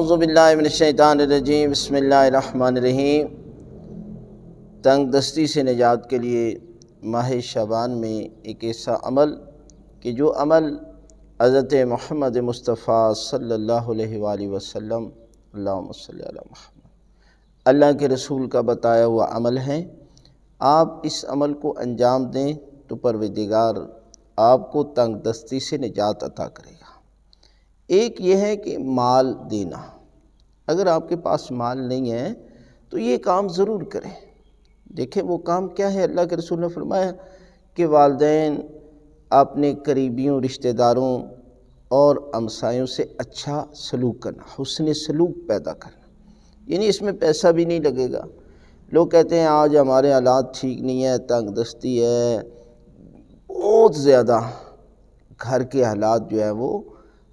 अज़बिल्लिनशानरजीम बसमीम तंग दस्ती से निजात के लिए माह शबान में एक ऐसा अमल कि जो अमल हज़रत महमद मुस्तफ़ा सल्ला वसम अल्लाह के रसूल का बताया हुआ अमल है आप इस अमल को अंजाम दें तो परवदिगार आपको तंग दस्ती से निजात अता करेगा एक ये है कि माल देना अगर आपके पास माल नहीं है तो ये काम ज़रूर करें देखें वो काम क्या है अल्लाह के रसूल ने फरमाया कि वालदे अपने करीबियों रिश्तेदारों और हमसायों से अच्छा सलूक करना हुसन सलूक पैदा करना यानी इसमें पैसा भी नहीं लगेगा लोग कहते हैं आज हमारे हालात ठीक नहीं है तंग दस्ती है बहुत ज़्यादा घर के हालात जो है वो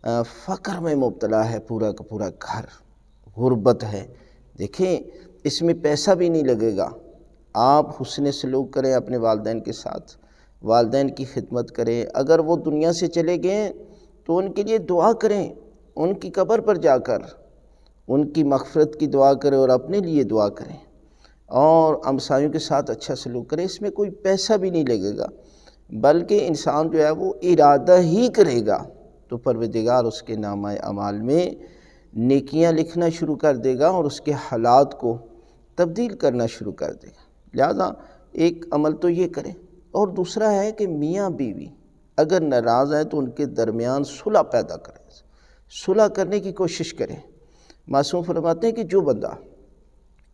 फ़क्र में मुबतला है पूरा का पूरा घर गुर्बत है देखें इसमें पैसा भी नहीं लगेगा आप हुसन सलूक करें अपने वालदेन के साथ वालदेन की खिदमत करें अगर वो दुनिया से चले गए तो उनके लिए दुआ करें उनकी कब्र पर जाकर उनकी मगफरत की दुआ करें और अपने लिए दुआ करें और हमसायों के साथ अच्छा सलूक करें इसमें कोई पैसा भी नहीं लगेगा बल्कि इंसान जो है वो इरादा ही करेगा तो परवदिगार उसके नामा अमाल में नकियाँ लिखना शुरू कर देगा और उसके हालात को तब्दील करना शुरू कर देगा लिहाजा एक अमल तो ये करें और दूसरा है कि मियाँ बीवी अगर नाराज़ हैं तो उनके दरमियान सुलह पैदा करें सुलह करने की कोशिश करें मासूम फरमाते हैं कि जो बंदा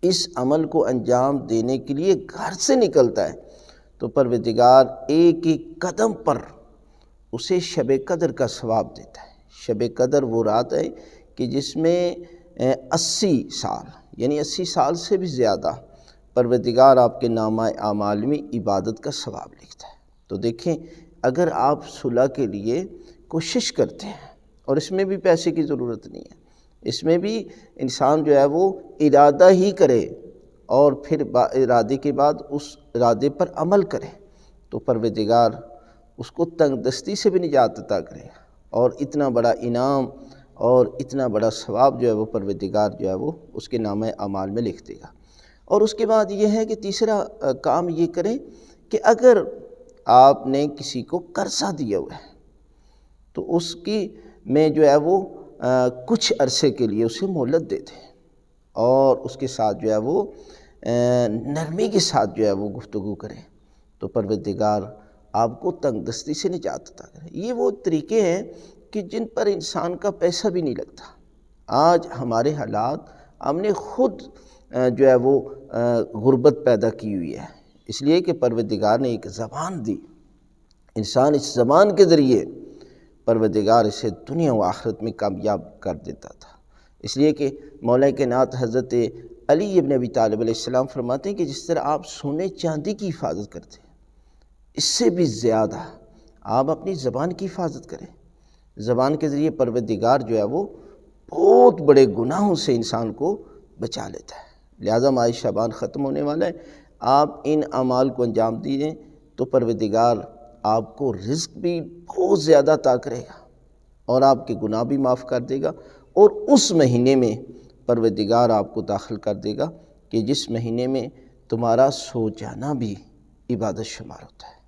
इस अमल को अंजाम देने के लिए घर से निकलता है तो परवदिगार एक एक कदम पर उसे शब कदर का स्वाब देता है शब कदर वो रात है कि जिसमें अस्सी साल यानी अस्सी साल से भी ज़्यादा परवदिगार आपके नामा आमाल में इबादत का स्वाब लिखता है तो देखें अगर आप सुलह के लिए कोशिश करते हैं और इसमें भी पैसे की ज़रूरत नहीं है इसमें भी इंसान जो है वो इरादा ही करे और फिर इरादे के बाद उस इरादे पर अमल करे तो परवदिगार उसको तंगदस्ती से भी निजात अता करे और इतना बड़ा इनाम और इतना बड़ा सवाब जो है वो परवदिगार जो है वो उसके नाम अमाल में लिख देगा और उसके बाद ये है कि तीसरा काम ये करें कि अगर आपने किसी को कर्जा दिया हुआ है तो उसकी में जो है वो आ, कुछ अरसे के लिए उसे मोहलत दे दें और उसके साथ जो है वो नरमी के साथ जो है वो गुफ्तु करें तो परवदिगार आपको तंगदस्ती से निजात अता करे ये वो तरीके हैं कि जिन पर इंसान का पैसा भी नहीं लगता आज हमारे हालात हमने खुद जो है वो गुर्बत पैदा की हुई है इसलिए कि परवदिगार ने एक ज़बान दी इंसान इस ज़बान के ज़रिए परवदिगार इसे दुनिया व आखरत में कामयाब कर देता था इसलिए कि मौलान के नात हज़रत अली अबिन अबी तालब फरमाते हैं कि जिस तरह आप सोने चांदी की हिफाजत करते हैं इससे भी ज़्यादा आप अपनी ज़बान की हिफाजत करें ज़बान के ज़रिए परवदिगार जो है वो बहुत बड़े गुनाहों से इंसान को बचा लेता है लिहाजा माई शबान ख़त्म होने वाला है आप इन अमाल को अंजाम दिए तो परवदिगार आपको रिस्क भी बहुत ज़्यादा ता करेगा और आपके गुनाह भी माफ़ कर देगा और उस महीने में परवदिगार आपको दाखिल कर देगा कि जिस महीने में तुम्हारा सो जाना भी इबादत शुमार होता है